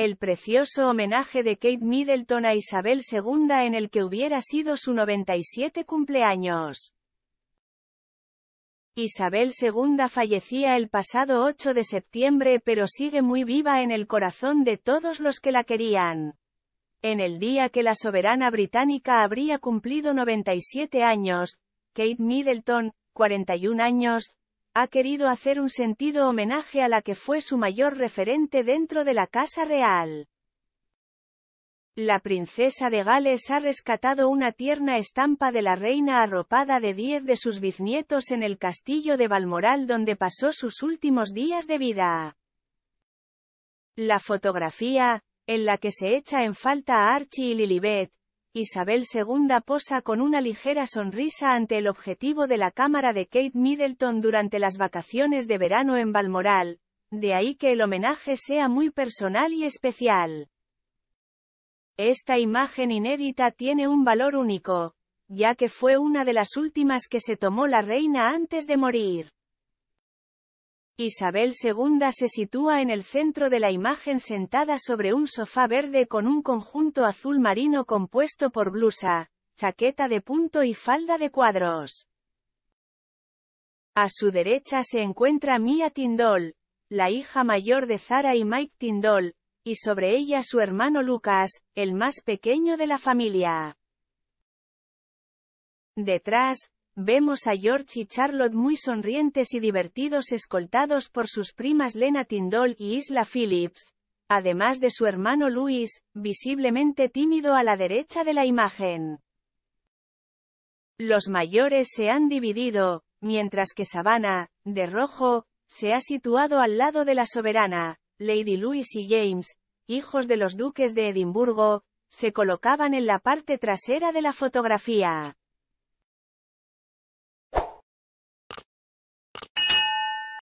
el precioso homenaje de Kate Middleton a Isabel II en el que hubiera sido su 97 cumpleaños. Isabel II fallecía el pasado 8 de septiembre pero sigue muy viva en el corazón de todos los que la querían. En el día que la soberana británica habría cumplido 97 años, Kate Middleton, 41 años, ha querido hacer un sentido homenaje a la que fue su mayor referente dentro de la Casa Real. La princesa de Gales ha rescatado una tierna estampa de la reina arropada de diez de sus bisnietos en el castillo de Balmoral donde pasó sus últimos días de vida. La fotografía, en la que se echa en falta a Archie y Lilibet, Isabel II posa con una ligera sonrisa ante el objetivo de la cámara de Kate Middleton durante las vacaciones de verano en Balmoral, de ahí que el homenaje sea muy personal y especial. Esta imagen inédita tiene un valor único, ya que fue una de las últimas que se tomó la reina antes de morir. Isabel II se sitúa en el centro de la imagen sentada sobre un sofá verde con un conjunto azul marino compuesto por blusa, chaqueta de punto y falda de cuadros. A su derecha se encuentra Mia Tindall, la hija mayor de Zara y Mike Tindall, y sobre ella su hermano Lucas, el más pequeño de la familia. Detrás, Vemos a George y Charlotte muy sonrientes y divertidos escoltados por sus primas Lena Tindall y Isla Phillips, además de su hermano Louis, visiblemente tímido a la derecha de la imagen. Los mayores se han dividido, mientras que Savannah, de rojo, se ha situado al lado de la soberana, Lady Louis y James, hijos de los duques de Edimburgo, se colocaban en la parte trasera de la fotografía.